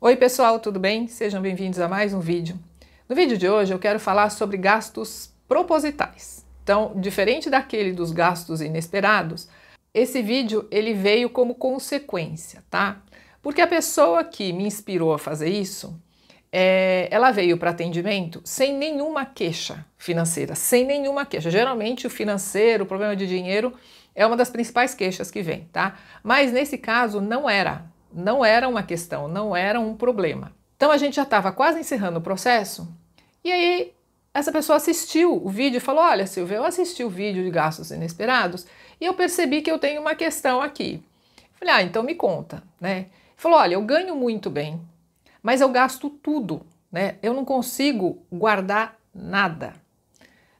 Oi pessoal, tudo bem? Sejam bem-vindos a mais um vídeo. No vídeo de hoje eu quero falar sobre gastos propositais. Então, diferente daquele dos gastos inesperados, esse vídeo ele veio como consequência, tá? Porque a pessoa que me inspirou a fazer isso, é, ela veio para atendimento sem nenhuma queixa financeira, sem nenhuma queixa. Geralmente o financeiro, o problema de dinheiro é uma das principais queixas que vem, tá? Mas nesse caso não era, não era uma questão, não era um problema. Então a gente já estava quase encerrando o processo e aí essa pessoa assistiu o vídeo e falou: Olha, Silvia, eu assisti o vídeo de gastos inesperados e eu percebi que eu tenho uma questão aqui. Falei: Ah, então me conta, né? Falou: Olha, eu ganho muito bem, mas eu gasto tudo, né? Eu não consigo guardar nada.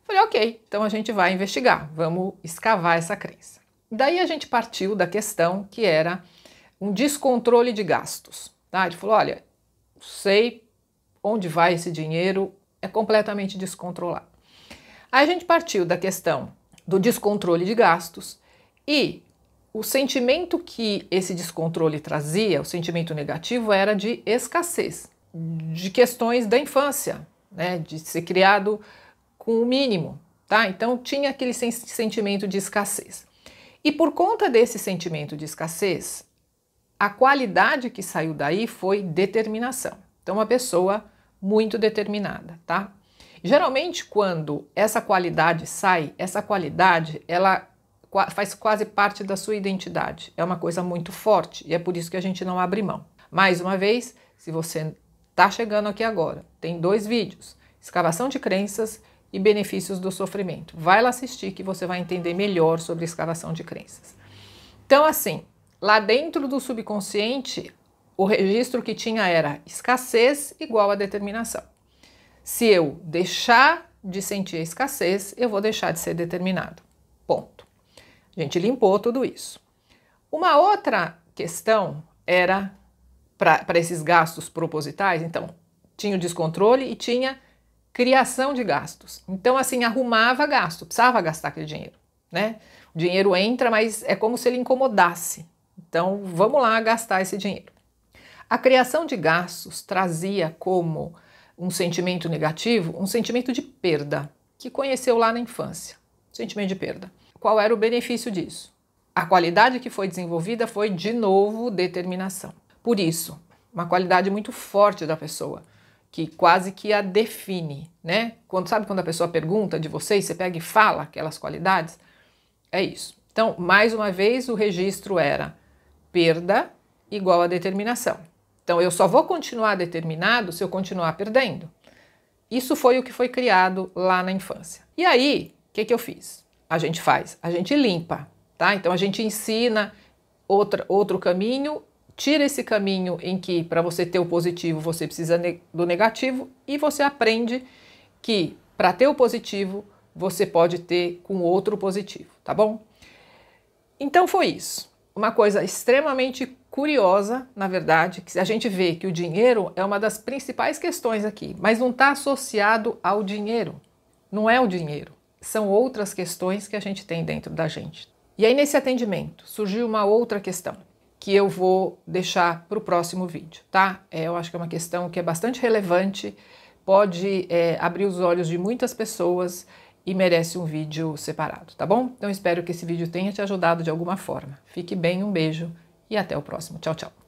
Falei: Ok, então a gente vai investigar, vamos escavar essa crença. Daí a gente partiu da questão que era um descontrole de gastos. Tá? Ele falou: olha, sei onde vai esse dinheiro, é completamente descontrolado. Aí a gente partiu da questão do descontrole de gastos e o sentimento que esse descontrole trazia, o sentimento negativo, era de escassez, de questões da infância, né, de ser criado com o mínimo, tá? Então tinha aquele sentimento de escassez. E por conta desse sentimento de escassez, a qualidade que saiu daí foi determinação. Então, uma pessoa muito determinada, tá? Geralmente, quando essa qualidade sai, essa qualidade ela faz quase parte da sua identidade. É uma coisa muito forte e é por isso que a gente não abre mão. Mais uma vez, se você está chegando aqui agora, tem dois vídeos: escavação de crenças e benefícios do sofrimento. Vai lá assistir que você vai entender melhor sobre escavação de crenças. Então, assim, Lá dentro do subconsciente, o registro que tinha era escassez igual a determinação. Se eu deixar de sentir a escassez, eu vou deixar de ser determinado. Ponto. A gente limpou tudo isso. Uma outra questão era para esses gastos propositais, então tinha o descontrole e tinha criação de gastos. Então assim arrumava gasto, precisava gastar aquele dinheiro, né? O dinheiro entra, mas é como se ele incomodasse, então vamos lá gastar esse dinheiro. A criação de gastos trazia como um sentimento negativo um sentimento de perda, que conheceu lá na infância. Sentimento de perda. Qual era o benefício disso? A qualidade que foi desenvolvida foi, de novo, determinação. Por isso, uma qualidade muito forte da pessoa, que quase que a define, né? Quando sabe quando a pessoa pergunta de você e você pega e fala aquelas qualidades? É isso. Então, mais uma vez, o registro era perda igual a determinação. Então eu só vou continuar determinado se eu continuar perdendo. Isso foi o que foi criado lá na infância. E aí, o que, que eu fiz? A gente faz, a gente limpa, tá? Então a gente ensina outra, outro caminho, tira esse caminho em que para você ter o positivo você precisa do negativo e você aprende que para ter o positivo você pode ter com outro positivo, tá bom? Então foi isso uma coisa extremamente curiosa, na verdade, que a gente vê que o dinheiro é uma das principais questões aqui, mas não está associado ao dinheiro. Não é o dinheiro, são outras questões que a gente tem dentro da gente. E aí, nesse atendimento, surgiu uma outra questão que eu vou deixar para o próximo vídeo, tá? É, eu acho que é uma questão que é bastante relevante, pode é, abrir os olhos de muitas pessoas e merece um vídeo separado, tá bom? Então espero que esse vídeo tenha te ajudado de alguma forma. Fique bem, um beijo e até o próximo. Tchau, tchau.